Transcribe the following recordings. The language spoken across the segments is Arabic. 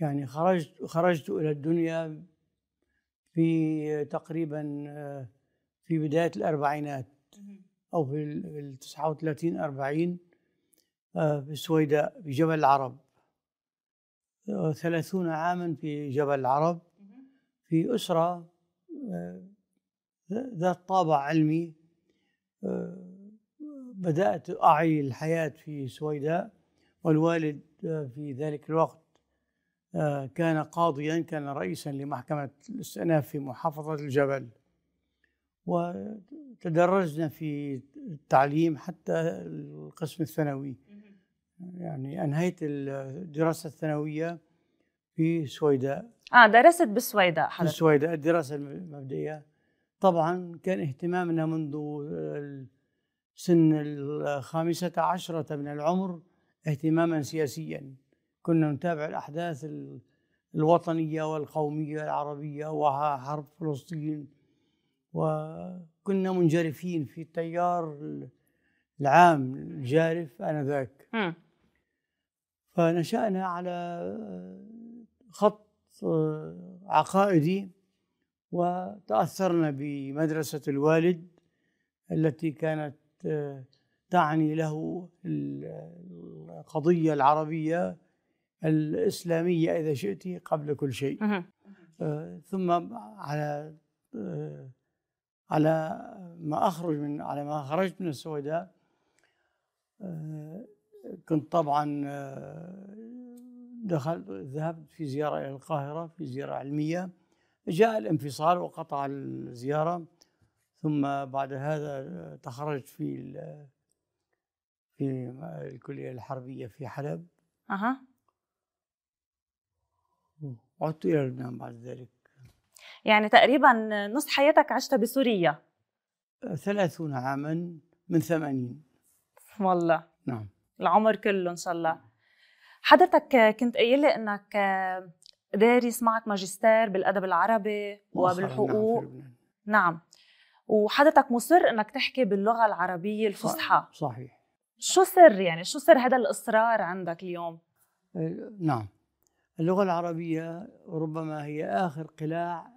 يعني خرجت خرجت إلى الدنيا في تقريبا آه، في بداية الأربعينات أو في ال 39 40 آه، في السويداء في جبل العرب آه، ثلاثون عاما في جبل العرب في أسرة ذات طابع علمي بدأت أعي الحياة في سويداء والوالد في ذلك الوقت آه، كان قاضيا كان رئيسا لمحكمة الاستئناف في محافظة الجبل وتدرجنا في التعليم حتى القسم الثانوي يعني أنهيت الدراسة الثانوية في سويداء آه درست بالسويداء حضرتك بالسويداء الدراسة المبدئية طبعا كان اهتمامنا منذ سن الخامسة عشرة من العمر اهتماما سياسيا كنا نتابع الأحداث الوطنية والقومية العربية وحرب فلسطين وكنا منجرفين في التيار العام الجارف آنذاك فنشأنا على خط عقائدي وتأثرنا بمدرسة الوالد التي كانت تعني له القضية العربية الإسلامية إذا شئت قبل كل شيء آه ثم على آه على ما أخرج من على ما خرجت من السويداء آه كنت طبعا آه، دخلت ذهبت في زيارة إلى القاهرة في زيارة علمية جاء الانفصال وقطع الزيارة ثم بعد هذا آه، تخرجت في في الكلية الحربية في حلب أه. لبنان بعد ذلك يعني تقريبا نص حياتك عشت بسوريا آه، ثلاثون عاما من ثمانين والله نعم العمر كله إن شاء الله حضرتك كنت قايل لي انك آه، دارس معك ماجستير بالادب العربي نعم، وبالحقوق نعم, نعم. وحضرتك مصر انك تحكي باللغه العربيه الفصحى صحيح شو سر يعني شو سر هذا الاصرار عندك اليوم آه، نعم اللغة العربية ربما هي آخر قلاع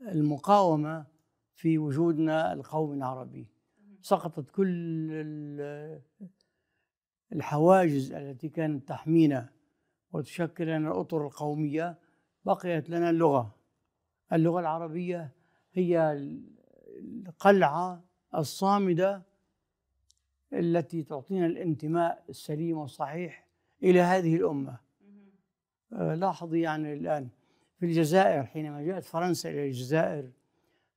المقاومة في وجودنا القومي العربي سقطت كل الحواجز التي كانت تحمينا وتشكل لنا الأطر القومية بقيت لنا اللغة اللغة العربية هي القلعة الصامدة التي تعطينا الانتماء السليم والصحيح إلى هذه الأمة آه، لاحظي يعني الآن في الجزائر حينما جاءت فرنسا إلى الجزائر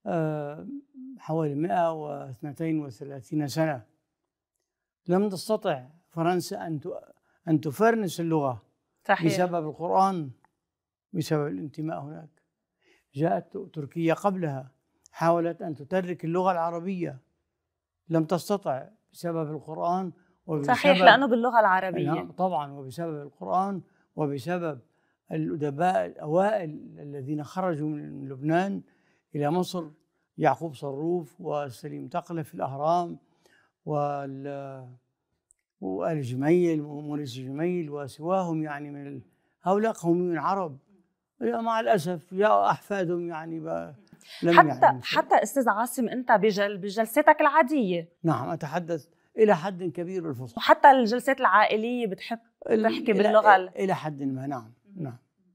آه، حوالي 132 سنة لم تستطع فرنسا أن أن تفرنس اللغة صحيح. بسبب القرآن بسبب الانتماء هناك جاءت تركيا قبلها حاولت أن تترك اللغة العربية لم تستطع بسبب القرآن وبسبب صحيح لأنه باللغة العربية نعم، طبعا وبسبب القرآن وبسبب الأدباء الأوائل الذين خرجوا من لبنان إلى مصر يعقوب صروف وسليم تقلة في الأهرام وال وآل جميل وموريس جميل وسواهم يعني من هؤلاء قوميون عرب مع الأسف يا أحفادهم يعني لم حتى يعني حتى أستاذ عاصم أنت بجل بجلساتك العادية نعم أتحدث الى حد كبير الفصحى وحتى الجلسات العائليه بتحب تحكي باللغه الى حد ما نعم نعم